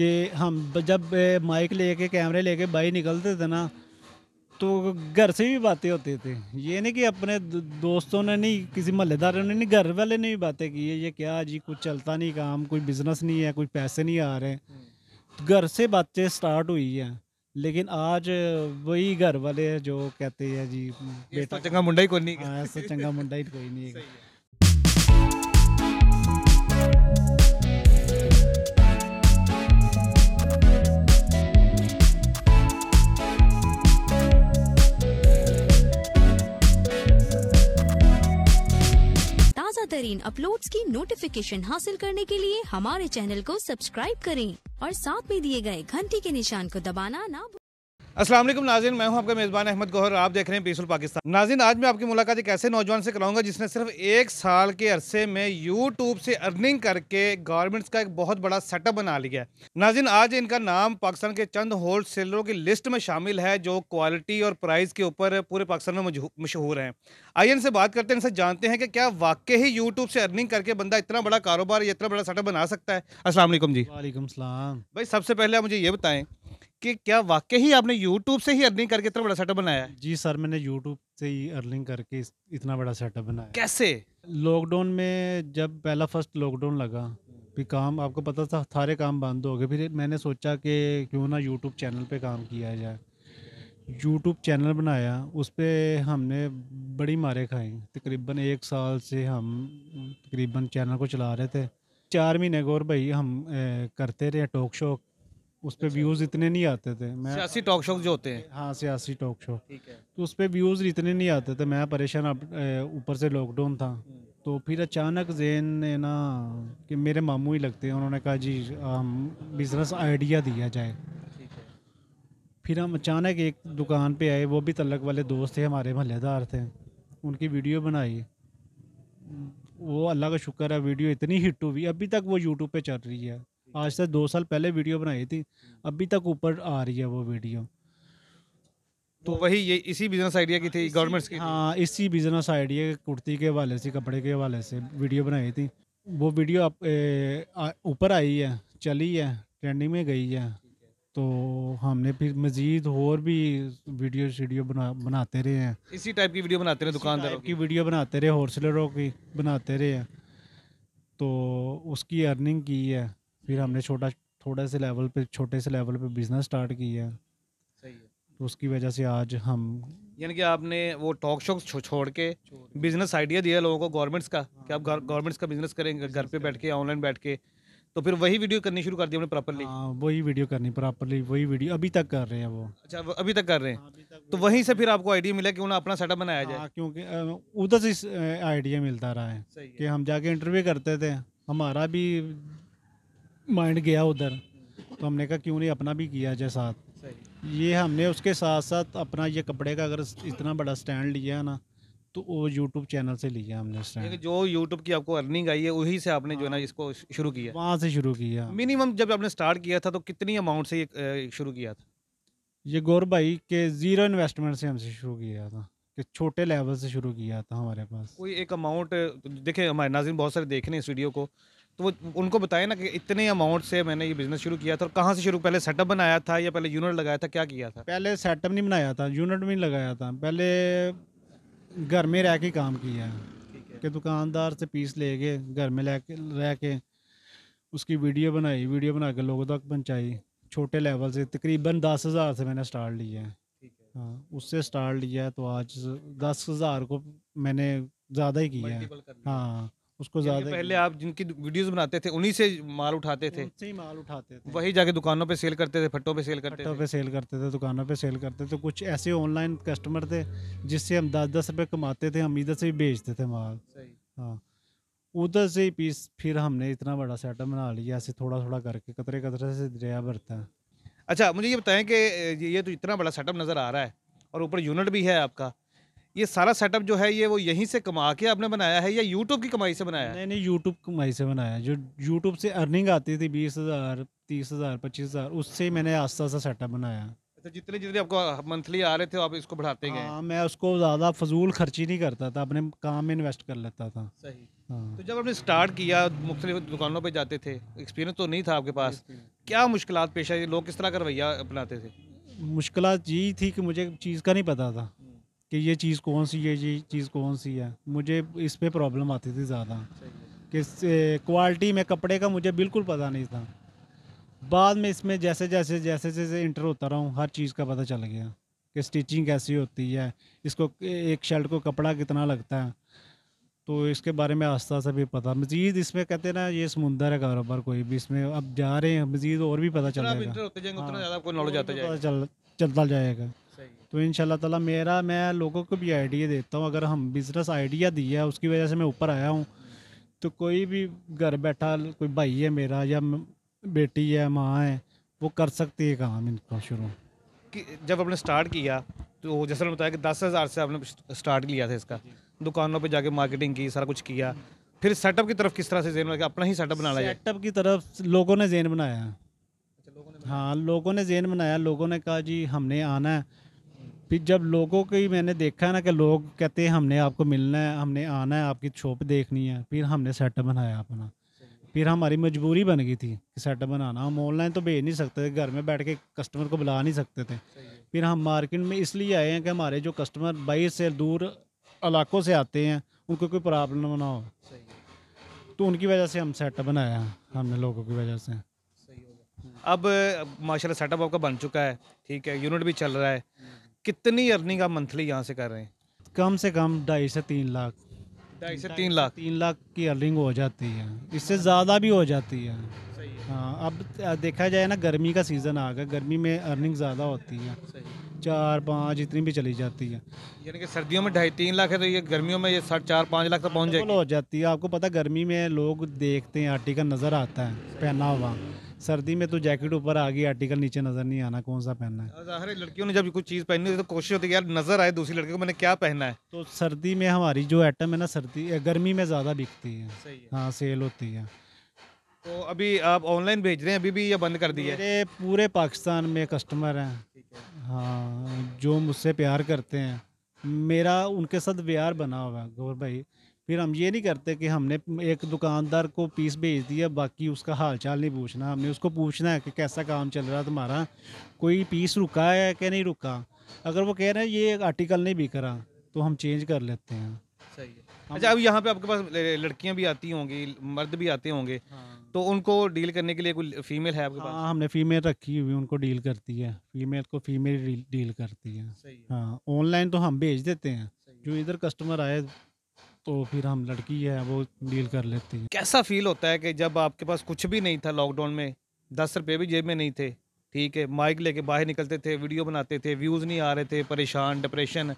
कि हम जब माइक लेके कैमरे लेके बाई निकलते थे ना तो घर से भी बातें होती थी ये नहीं कि अपने दोस्तों ने नहीं किसी महल्लेदारों ने नहीं घर वाले ने भी बातें की है ये क्या जी कुछ चलता नहीं काम कोई बिजनेस नहीं है कोई पैसे नहीं आ रहे तो घर से बातें स्टार्ट हुई है लेकिन आज वही घर वाले जो कहते हैं जी बेटा चंगा मुंडा ही कोई नहीं ऐसा चंगा मुंडा ही कोई नहीं है हाँ, तरीन अपलोड की नोटिफिकेशन हासिल करने के लिए हमारे चैनल को सब्सक्राइब करें और साथ में दिए गए घंटी के निशान को दबाना ना असलम नाजिन मैं हूं आपका मेज़बान अहमद गौहर आप देख रहे हैं पीसुल पाकिस्तान नाजिन आज मैं आपकी मुलाकात एक ऐसे नौजवान से कराऊंगा जिसने सिर्फ एक साल के अरसे में यूट्यूब से अर्निंग करके गवर्नमेंट्स का एक बहुत बड़ा सेटअप बना लिया है नाजिन आज इनका नाम पाकिस्तान के चंद होल सेलरों की लिस्ट में शामिल है जो क्वालिटी और प्राइस के ऊपर पूरे पाकिस्तान में मशहूर हैं आइए इनसे बात करते हैं इनसे जानते हैं कि क्या वाकई ही यूट्यूब से अर्निंग करके बंदा इतना बड़ा कारोबार इतना बड़ा सेटअप बना सकता है असल जी वाईक भाई सबसे पहले आप मुझे ये बताएं कि क्या वाकई ही आपने यूट्यूब से ही अर्निंग करके इतना बड़ा सेटअप बनाया जी सर मैंने यूट्यूब से ही अर्निंग करके इतना बड़ा सेटअप बनाया कैसे लॉकडाउन में जब पहला फर्स्ट लॉकडाउन लगा भी काम आपको पता था सारे काम बंद हो गए फिर मैंने सोचा कि क्यों ना यूट्यूब चैनल पे काम किया जाए यूट्यूब चैनल बनाया उस पर हमने बड़ी मारे खाई तकरीबन एक साल से हम तकरीबन चैनल को चला रहे थे चार महीने गौर भाई हम ए, करते रहे टॉक शो उस पर व्यूज अच्छा। इतने नहीं आते थे मैं सियासी टॉक शो जो होते हैं हाँ सियासी टॉक शो तो उस पर व्यूज इतने नहीं आते थे मैं परेशान ऊपर से लॉकडाउन था तो फिर अचानक जैन ने ना कि मेरे मामू ही लगते हैं उन्होंने कहा जी हम बिजनेस आइडिया दिया जाए फिर हम अचानक एक दुकान पे आए वो भी तलक वाले दोस्त थे हमारे महल्लेदार थे उनकी वीडियो बनाई वो अल्लाह का शुक्र है वीडियो इतनी हिट हुई अभी तक वो यूट्यूब पे चल रही है आज से दो साल पहले वीडियो बनाई थी हम्म। अभी तक ऊपर आ रही है वो वीडियो तो, तो वही ये इसी बिजनेस आइडिया की थी गवर्नमेंट की हाँ इसी बिजनेस आइडिया कुर्ती के हवाले से कपड़े के हवाले से वीडियो बनाई थी वो वीडियो ऊपर आई है चली है ट्रेंडिंग में गई है तो हमने फिर मजीद और भी वीडियो शीडियो बना बनाते रहे हैं इसी टाइप की वीडियो बनाते रहे दुकानदार की वीडियो बनाते रहे होलसेलरों की बनाते रहे हैं तो उसकी अर्निंग की है फिर हमने छोटा थोड़े से लेवल पे छोटे से लेवल पे बिजनेस स्टार्ट किया है तो उसकी वजह से आज हम यानी कि आपने वो टॉक शॉक छो, छोड़ के बिजनेस आइडिया दिया लोगों को गवर्नमेंट्स का हाँ, कि आप गवर्नमेंट्स का बिजनेस करेंगे घर पे बैठ के ऑनलाइन बैठ के तो फिर वही वीडियो करनी शुरू कर दी हमने प्रॉपरली हाँ वही वीडियो करनी प्रॉपरली वही वीडियो अभी तक कर रहे हैं वो अच्छा अभी तक कर रहे हैं हाँ, तो वहीं से फिर आपको आइडिया मिला कि उन्हें अपना सेटअप बनाया जाए हाँ, क्योंकि उधर से आइडिया मिलता रहा है कि हम जाके इंटरव्यू करते थे हमारा भी माइंड गया उधर तो हमने कहा क्यों नहीं अपना भी किया जाए साथ ये हमने उसके साथ साथ अपना ये कपड़े का अगर इतना बड़ा स्टैंड लिया ना तो वो यूट्यूब चैनल से लिया हमने स्टैंड जो यूट्यूब की आपको अर्निंग आई है वही से आपने जो है ना हाँ। इसको शुरू किया वहाँ से शुरू किया मिनिमम जब आपने स्टार्ट किया था तो कितनी अमाउंट से शुरू किया था ये गौर भाई के ज़ीरो इन्वेस्टमेंट से हमसे शुरू किया था कि छोटे लेवल से शुरू किया था हमारे पास कोई एक अमाउंट देखे हमारे नाजिम बहुत सारे देख रहे हैं स्टूडियो को तो वो उनको बताया ना कि इतने अमाउंट से मैंने ये बिज़नेस शुरू किया था और कहाँ से शुरू पहले सेटअप बनाया था या पहले यूनिट लगाया था क्या किया था पहले सेटअप नहीं बनाया था यूनिट भी लगाया था पहले घर में रह के काम किया है कि दुकानदार से पीस ले गए घर में ले के रह के उसकी वीडियो बनाई वीडियो बना के लोगों तक पहुँचाई छोटे लेवल से तकरीबन दस हज़ार से मैंने स्टार्ट लिया है हाँ उससे स्टार्ट लिया है तो आज दस हज़ार को मैंने ज़्यादा ही किया है हाँ उसको ज्यादा पहले आप जिनकी वीडियोस बनाते थे उन्हीं से माल उठाते थे उनसे ही माल उठाते थे वही जाके दुकानों पे सेल करते थे फट्टों पे सेल करते फट्टों पे सेल करते थे दुकानों पे सेल करते थे कुछ ऐसे ऑनलाइन कस्टमर थे जिससे हम दस दस रुपये कमाते थे हम इधर से ही बेचते थे माल हाँ उधर से ही पीस फिर हमने इतना बड़ा सेटअप बना लिया ऐसे थोड़ा थोड़ा करके कतरे कतरे से दरिया भरता अच्छा मुझे ये बताएं कि ये तो इतना बड़ा सेटअप नज़र आ रहा है और ऊपर यूनिट भी है आपका ये सारा सेटअप जो है ये वो यहीं से कमा के आपने बनाया है या यूट्यूब की कमाई से बनाया नहीं नहीं यूट्यूब कमाई से बनाया जो यूट्यूब से अर्निंग आती थी बीस हज़ार तीस हज़ार पच्चीस हज़ार उससे मैंने आस्ता सा सेटअप बनाया तो जितने जितने आपको मंथली आ रहे थे आप इसको बढ़ाते गए हाँ मैं उसको ज़्यादा फजूल खर्ची नहीं करता था अपने काम में इन्वेस्ट कर लेता था सही हाँ। तो जब आपने स्टार्ट किया मुख्तलिफ दुकानों पर जाते थे एक्सपीरियंस तो नहीं था आपके पास क्या मुश्किल पेश आई लोग किस तरह का रवैया अपनाते थे मुश्किल यही थी कि मुझे चीज़ का नहीं पता था कि ये चीज़ कौन सी है ये चीज़ कौन सी है मुझे इस पर प्रॉब्लम आती थी ज़्यादा कि क्वालिटी में कपड़े का मुझे बिल्कुल पता नहीं था बाद में इसमें जैसे जैसे जैसे जैसे इंटर होता रहा हूँ हर चीज़ का पता चल गया कि स्टिचिंग कैसी होती है इसको एक शर्ट को कपड़ा कितना लगता है तो इसके बारे में आस्था से भी पता मजीद इसमें कहते हैं ना ये समुंदर है कारोबार कोई भी इसमें अब जा रहे हैं मजीद और भी पता चल हाँ, जाएगा चल चलता जाएगा तो इन ताला मेरा मैं लोगों को भी आइडिया देता हूँ अगर हम बिज़नेस आइडिया दिया है उसकी वजह से मैं ऊपर आया हूँ तो कोई भी घर बैठा कोई भाई है मेरा या बेटी है माँ है वो कर सकती है काम इनका शुरू कि जब आपने स्टार्ट किया तो जैसे बताया कि दस हज़ार से आपने स्टार्ट किया था इसका दुकानों पर जाके मार्केटिंग की सारा कुछ किया फिर सेटअप की तरफ किस तरह से जेन बनाया अपना ही सेटअप बना लिया सेटअप की तरफ लोगों ने जेन बनाया बनाया। अच्छा, हाँ लोगों ने जेन बनाया लोगों ने कहा जी हमने आना है फिर जब लोगों को ही मैंने देखा है ना कि लोग कहते हैं हमने आपको मिलना है हमने आना है आपकी छोप देखनी है फिर हमने सेटअप बनाया अपना फिर हमारी मजबूरी बन गई थी कि सेटअप बनाना हम ऑनलाइन तो भेज नहीं सकते थे घर में बैठ के कस्टमर को बुला नहीं सकते थे फिर हम मार्केट में इसलिए आए हैं कि हमारे जो कस्टमर बाई से दूर इलाकों से आते हैं उनको कोई प्रॉब्लम ना हो तो उनकी वजह से हम सेटअप बनाया हमने लोगों की वजह से अब माशाल्लाह सेटअप आपका बन चुका है ठीक है यूनिट भी चल रहा है हम्म। कितनी अर्निंग आप मंथली यहाँ से कर रहे हैं कम से कम ढाई से तीन लाख ढाई से तीन लाख तीन लाख की अर्निंग हो जाती है इससे ज़्यादा भी हो जाती है हाँ अब देखा जाए ना गर्मी का सीज़न आ गया गर्मी में अर्निंग ज़्यादा होती है चार पाँच इतनी भी चली जाती है यानी कि सर्दियों में ढाई तीन लाख है तो ये गर्मियों में ये साढ़े चार पाँच लाख तक पहुँच जाए हो जाती है आपको पता गर्मी में लोग देखते हैं का नज़र आता है पहना हुआ सर्दी में तो जैकेट ऊपर आ गई आर्टिकल नीचे नजर नहीं आना कौन सा पहनना है जाहिर हाँ, लड़कियों ने जब कुछ चीज़ पहनी है तो कोशिश होती है यार नजर आए दूसरी लड़के को मैंने क्या पहना है तो सर्दी में हमारी जो आइटम है ना सर्दी गर्मी में ज़्यादा बिकती है हाँ सेल होती है तो अभी आप ऑनलाइन भेज रहे हैं अभी भी ये बंद कर दिए मेरे पूरे पाकिस्तान में कस्टमर हैं हाँ जो मुझसे प्यार करते हैं मेरा उनके साथ व्यार बना हुआ है गौर भाई फिर हम ये नहीं करते कि हमने एक दुकानदार को पीस भेज दिया बाकी उसका हाल चाल नहीं पूछना हमने उसको पूछना है कि कैसा काम चल रहा है तुम्हारा कोई पीस रुका है कि नहीं रुका अगर वो कह रहे हैं ये आर्टिकल नहीं बिक रहा तो हम चेंज कर लेते हैं सही है अच्छा अब यहाँ पे आपके पास लड़कियाँ भी आती होंगी मर्द भी आते होंगे हाँ। तो उनको डील करने के लिए कोई फीमेल है आपके हाँ, पास हमने फीमेल रखी हुई उनको डील करती है फीमेल को फीमेल डील करती है, है। हाँ ऑनलाइन तो हम भेज देते हैं जो इधर कस्टमर आए तो फिर हम लड़की है वो डील कर लेते हैं कैसा फील होता है कि जब आपके पास कुछ भी नहीं था लॉकडाउन में दस रुपये भी जेब में नहीं थे ठीक है माइक लेके बाहर निकलते थे वीडियो बनाते थे व्यूज़ नहीं आ रहे थे परेशान डिप्रेशन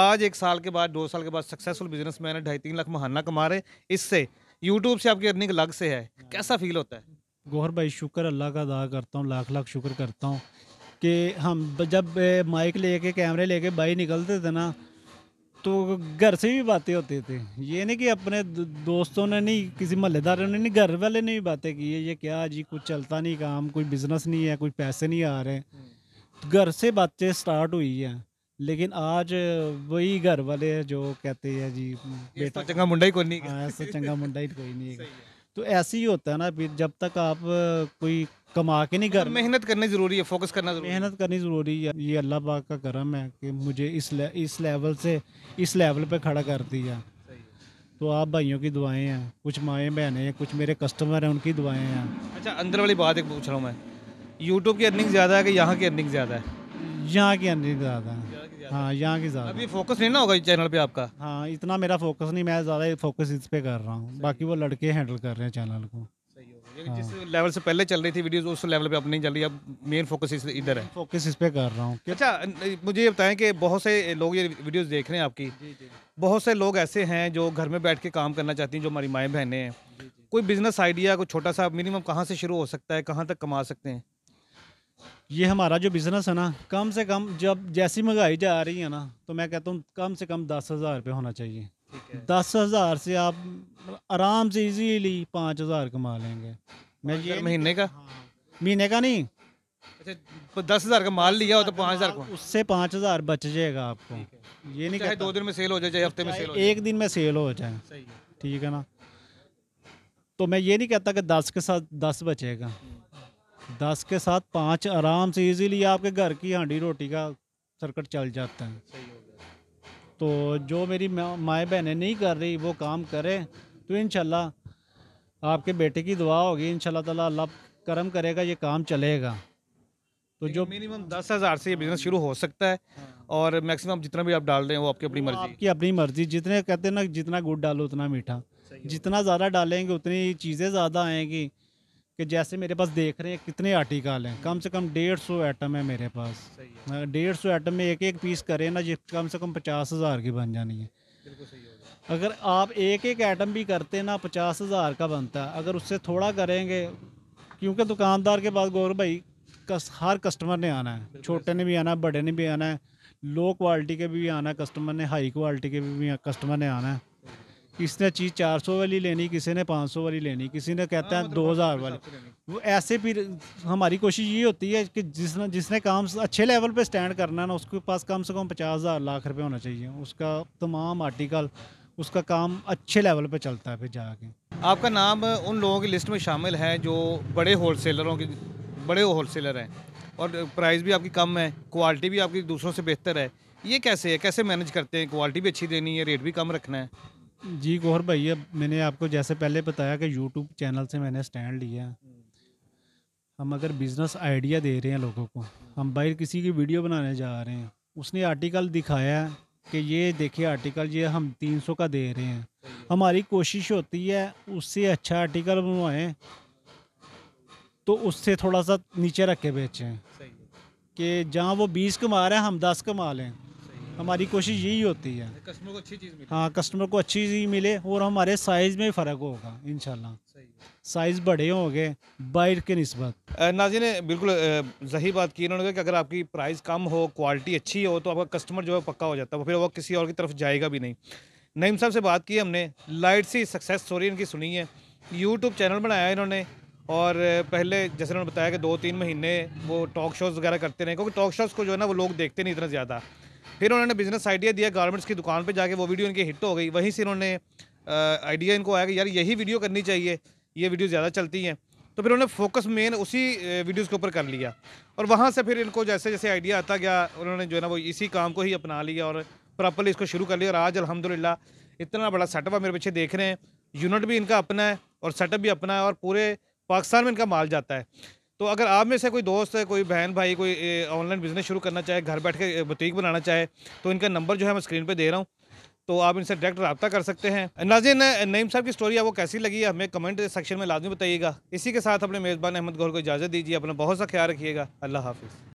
आज एक साल के बाद दो साल के बाद सक्सेसफुल बिजनेस मैन है ढाई तीन लाख महाना कमा रहे इससे यूट्यूब से आपकी अर्निंग अलग से है कैसा फील होता है गौहर भाई शुक्र अल्लाह का अदा करता हूँ लाख लाख शुक्र करता हूँ कि हम जब माइक लेके कैमरे लेके बाहर निकलते थे ना तो घर से भी बातें होती थी ये नहीं कि अपने दोस्तों ने नहीं किसी महल्लेदारों ने नहीं घर वाले ने भी बातें की है ये क्या जी कुछ चलता नहीं काम कोई बिजनेस नहीं है कोई पैसे नहीं आ रहे घर से बातें स्टार्ट हुई है लेकिन आज वही घर वाले जो कहते हैं जी बेटा तो चंगा मुंडा ही कोई नहीं ऐसा हाँ, तो चंगा मुंडा ही कोई नहीं है तो ऐसे ही होता है ना जब तक आप कोई कमा के नहीं कर मेहनत करनी ज़रूरी है फोकस करना ज़रूरी मेहनत करनी ज़रूरी है ये अल्लाह पाक का करम है कि मुझे इस ले, इस लेवल से इस लेवल पे खड़ा कर दिया तो आप भाइयों की दुआएं हैं कुछ माए बहने हैं कुछ मेरे कस्टमर हैं उनकी दुआएं हैं अच्छा अंदर वाली बात एक पूछ रहा हूँ मैं यूट्यूब की अर्निंग ज़्यादा है कि यहाँ की अर्निंग ज़्यादा है यहाँ की अर्निंग ज़्यादा है हाँ यहाँ की ज़्यादा अभी फोकस नहीं ना होगा चैनल पर आपका हाँ इतना मेरा फोकस नहीं मैं ज़्यादा फोकस इस पर कर रहा हूँ बाकी वो लड़के हैंडल कर रहे हैं चैनल को जिस लेवल से पहले चल रही थी वीडियोस उस लेवल पे अब नहीं चल रही अब मेन फोकस इस इधर है फोकस इस पे कर रहा हूँ अच्छा मुझे ये बताएं कि बहुत से लोग ये वीडियोस देख रहे हैं आपकी जी जी। बहुत से लोग ऐसे हैं जो घर में बैठ के काम करना चाहती हैं जो हमारी माएँ बहनें हैं कोई बिजनेस आइडिया कोई छोटा सा मिनिमम कहाँ से शुरू हो सकता है कहाँ तक कमा सकते हैं ये हमारा जो बिज़नेस है ना कम से कम जब जैसी महंगाई जा रही है ना तो मैं कहता हूँ कम से कम दस हज़ार होना चाहिए दस हज़ार से आप आराम से इजीली पाँच हज़ार कमा लेंगे मैं ये महीने का हाँ। महीने का नहीं अच्छा, तो दस हज़ार का माल लिया हो तो पाँच हज़ार उससे पाँच हज़ार बच जाएगा आपको ये नहीं चाहे दो दिन में सेल हो जाए हफ्ते में सेल हो एक दिन में सेल हो जाए ठीक है ना तो मैं ये नहीं कहता कि दस के साथ दस बचेगा दस के साथ पाँच आराम से इजीली आपके घर की हांडी रोटी का सर्कट चल जाता है तो जो मेरी माए बहनें नहीं कर रही वो काम करें तो इन आपके बेटे की दुआ होगी इन ताला अल्लाह करम करेगा ये काम चलेगा तो जो मिनिमम दस हज़ार से ये बिज़नेस शुरू हो सकता है हाँ। और मैक्सिमम जितना भी आप डाल रहे हैं वो आपकी अपनी मर्जी आपकी अपनी मर्जी जितने कहते हैं ना जितना गुड़ डालो उतना मीठा जितना ज़्यादा डालेंगे उतनी चीज़ें ज़्यादा आएँगी कि जैसे मेरे पास देख रहे हैं कितने आर्टिकल हैं कम से कम डेढ़ सौ आइटम है मेरे पास हाँ, डेढ़ सौ आइटम में एक एक पीस करें ना जिस कम से कम पचास हज़ार की बन जानी है अगर आप एक एक आइटम भी करते ना पचास हज़ार का बनता है अगर उससे थोड़ा करेंगे क्योंकि दुकानदार के पास गौर भाई कस, हर कस्टमर ने आना है छोटे ने भी आना है बड़े ने भी आना है लो क्वालिटी के भी आना है कस्टमर ने हाई क्वालिटी के भी कस्टमर ने आना है किसने चीज़ चार सौ वाली लेनी किसी ने पाँच सौ वाली लेनी किसी ने कहते हैं हाँ, मतलब दो हज़ार वाली वो ऐसे भी हमारी कोशिश ये होती है कि जिसने जिसने काम अच्छे लेवल पे स्टैंड करना है ना उसके पास कम से कम पचास हज़ार लाख रुपए होना चाहिए उसका तमाम आर्टिकल उसका काम अच्छे लेवल पे चलता है फिर जाके आपका नाम उन लोगों की लिस्ट में शामिल है जो बड़े होलसेलरों के बड़े होलसेलर हैं और प्राइस भी आपकी कम है क्वालिटी भी आपकी दूसरों से बेहतर है ये कैसे है कैसे मैनेज करते हैं क्वालिटी भी अच्छी देनी है रेट भी कम रखना है जी गौर भाई अब मैंने आपको जैसे पहले बताया कि यूट्यूब चैनल से मैंने स्टैंड लिया हम अगर बिज़नेस आइडिया दे रहे हैं लोगों को हम बाहर किसी की वीडियो बनाने जा रहे हैं उसने आर्टिकल दिखाया कि ये देखिए आर्टिकल ये हम 300 का दे रहे हैं हमारी कोशिश होती है उससे अच्छा आर्टिकल बनवाएं तो उससे थोड़ा सा नीचे रख के बेचें कि जहाँ वो बीस कमा रहे हैं हम दस कमा लें हमारी कोशिश यही होती है कस्टमर को अच्छी चीज़ मिले हाँ कस्टमर को अच्छी चीज़ मिले और हमारे साइज़ में फ़र्क होगा इन साइज़ बड़े होंगे बाइट के नस्बत नाजी ने बिल्कुल सही बात की इन्होंने कहा कि अगर आपकी प्राइस कम हो क्वालिटी अच्छी हो तो आपका कस्टमर जो है पक्का हो जाता है फिर वो किसी और की तरफ जाएगा भी नहीं नईम साहब से बात की हमने लाइट सी सक्सेस स्टोरी इनकी सुनी है यूट्यूब चैनल बनाया इन्होंने और पहले जैसे उन्होंने बताया कि दो तीन महीने वो टॉक शोज़ वगैरह करते रहे क्योंकि टॉक शोज़ को जो है ना वो लोग देखते नहीं इतना ज़्यादा फिर उन्होंने बिजनेस आइडिया दिया गारमेंट्स की दुकान पर जाके वो वीडियो इनकी हिट हो गई वहीं से इन्होंने आइडिया इनको आया कि यार यही वीडियो करनी चाहिए ये वीडियो ज़्यादा चलती हैं तो फिर उन्होंने फोकस मेन उसी वीडियोस के ऊपर कर लिया और वहाँ से फिर इनको जैसे जैसे आइडिया आता गया उन्होंने जो है ना वो इसी काम को ही अपना लिया और प्रॉपरली इसको शुरू कर लिया और आज अलहमदिल्ला इतना बड़ा सेटअप है मेरे पीछे देख रहे हैं यूनिट भी इनका अपना है और सेटअप भी अपना है और पूरे पाकिस्तान में इनका माल जाता है तो अगर आप में से कोई दोस्त कोई बहन भाई कोई ऑनलाइन बिजनेस शुरू करना चाहे घर बैठ के बुटीक बनाना चाहे तो इनका नंबर जो है मैं स्क्रीन पर दे रहा हूँ तो आप इनसे डायरेक्ट रबता कर सकते हैं नाजिन नईम साहब की स्टोरी आपको कैसी लगी हमें कमेंट सेक्शन में लाजमी बताइएगा इसी के साथ अपने मेज़बान अहमद गौर को इजाज़त दीजिए अपना बहुत सा ख्याल रखिएगा अल्लाह हाफिज़